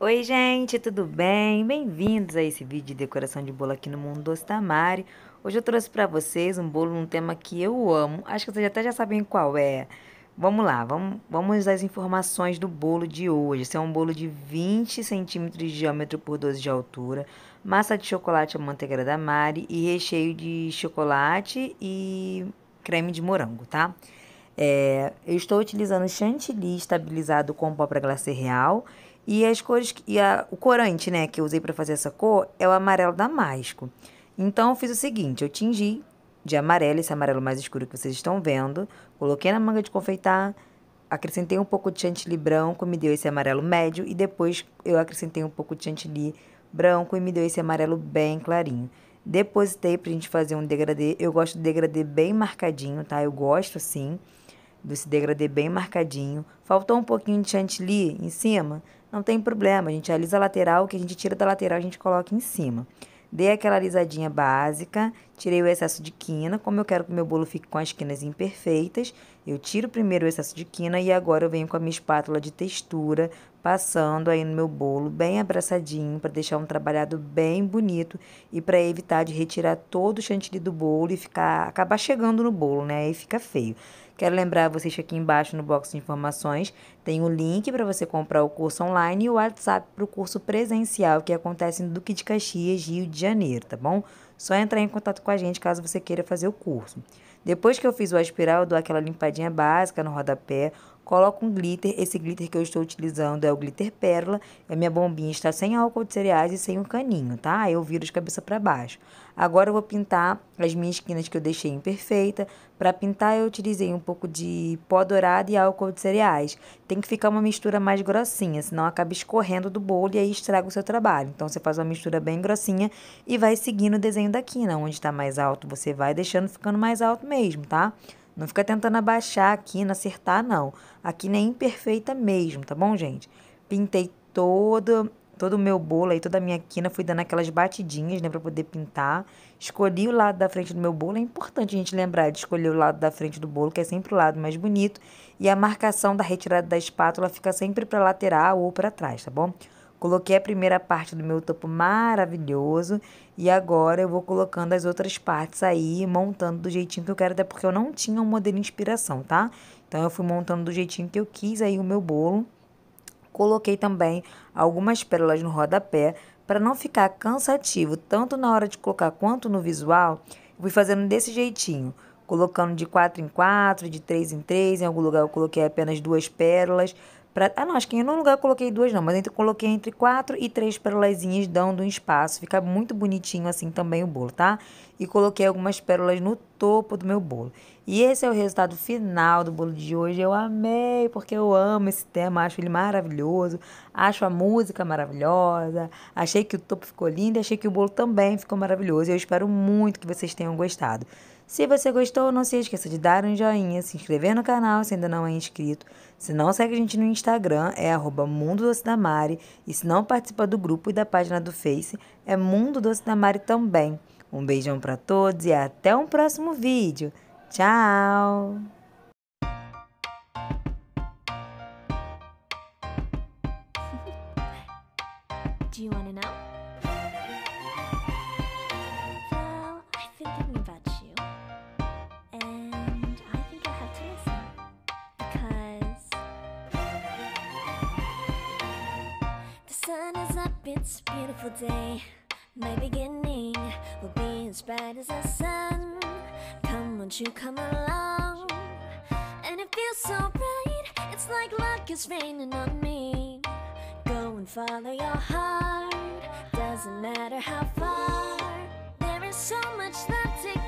Oi, gente, tudo bem? Bem-vindos a esse vídeo de decoração de bolo aqui no Mundo Doce Tamari. Hoje eu trouxe para vocês um bolo num tema que eu amo. Acho que vocês até já sabem qual é. Vamos lá, vamos, vamos às informações do bolo de hoje. Esse é um bolo de 20 centímetros de diâmetro por 12 de altura, massa de chocolate à manteiga da Mari e recheio de chocolate e creme de morango, tá? É, eu estou utilizando chantilly estabilizado com pó para glacê real e as cores e a, o corante, né, que eu usei para fazer essa cor é o amarelo damasco. Então eu fiz o seguinte, eu tingi de amarelo, esse amarelo mais escuro que vocês estão vendo, coloquei na manga de confeitar, acrescentei um pouco de chantilly branco, me deu esse amarelo médio e depois eu acrescentei um pouco de chantilly branco e me deu esse amarelo bem clarinho. Depositei pra gente fazer um degradê. Eu gosto de degradê bem marcadinho, tá? Eu gosto assim desse degradê bem marcadinho. Faltou um pouquinho de chantilly em cima, não tem problema, a gente alisa a lateral, o que a gente tira da lateral a gente coloca em cima. Dei aquela alisadinha básica, tirei o excesso de quina, como eu quero que meu bolo fique com as quinas imperfeitas, eu tiro primeiro o excesso de quina e agora eu venho com a minha espátula de textura, passando aí no meu bolo, bem abraçadinho, para deixar um trabalhado bem bonito e para evitar de retirar todo o chantilly do bolo e ficar acabar chegando no bolo, né? E fica feio. Quero lembrar vocês que aqui embaixo no box de informações tem o link para você comprar o curso online e o WhatsApp para o curso presencial que acontece em Duque de Caxias, Rio de Janeiro, tá bom? Só entrar em contato com a gente caso você queira fazer o curso. Depois que eu fiz o aspiral, eu dou aquela limpadinha básica no rodapé coloco um glitter. Esse glitter que eu estou utilizando é o glitter pérola. A minha bombinha está sem álcool de cereais e sem um caninho, tá? Eu viro de cabeça para baixo. Agora eu vou pintar as minhas esquinas que eu deixei imperfeita. Para pintar eu utilizei um pouco de pó dourado e álcool de cereais. Tem que ficar uma mistura mais grossinha, senão acaba escorrendo do bolo e aí estraga o seu trabalho. Então você faz uma mistura bem grossinha e vai seguindo o desenho da quina. Né? Onde está mais alto você vai deixando ficando mais alto mesmo, tá? Não fica tentando abaixar aqui, não acertar, não. Aqui nem imperfeita mesmo, tá bom, gente? Pintei todo, todo o meu bolo aí, toda a minha quina, fui dando aquelas batidinhas, né, pra poder pintar. Escolhi o lado da frente do meu bolo, é importante a gente lembrar de escolher o lado da frente do bolo, que é sempre o lado mais bonito. E a marcação da retirada da espátula fica sempre pra lateral ou pra trás, tá bom? Coloquei a primeira parte do meu topo maravilhoso e agora eu vou colocando as outras partes aí, montando do jeitinho que eu quero, até porque eu não tinha um modelo de inspiração, tá? Então eu fui montando do jeitinho que eu quis aí o meu bolo. Coloquei também algumas pérolas no rodapé para não ficar cansativo, tanto na hora de colocar quanto no visual. Eu fui fazendo desse jeitinho colocando de 4 em 4, de 3 em 3, em algum lugar eu coloquei apenas duas pérolas, Pra, ah, não, acho que em um lugar eu coloquei duas, não, mas entre, coloquei entre quatro e três perolazinhas dando um espaço. Fica muito bonitinho assim também o bolo, tá? E coloquei algumas pérolas no topo do meu bolo. E esse é o resultado final do bolo de hoje. Eu amei, porque eu amo esse tema, acho ele maravilhoso, acho a música maravilhosa, achei que o topo ficou lindo e achei que o bolo também ficou maravilhoso. Eu espero muito que vocês tenham gostado. Se você gostou, não se esqueça de dar um joinha, se inscrever no canal se ainda não é inscrito. Se não, segue a gente no Instagram, é arroba Mundo Doce da Mari. E se não participa do grupo e da página do Face, é Mundo Doce da Mari também. Um beijão para todos e até um próximo vídeo. Tchau! Do you know? Well, I've been thinking about you. And I think I have to listen. Because... The sun is up, it's a beautiful day. My beginning will be as bright as the sun. Come, won't you come along? And it feels so bright, it's like luck is raining on me. Go and follow your heart, doesn't matter how far. There is so much love to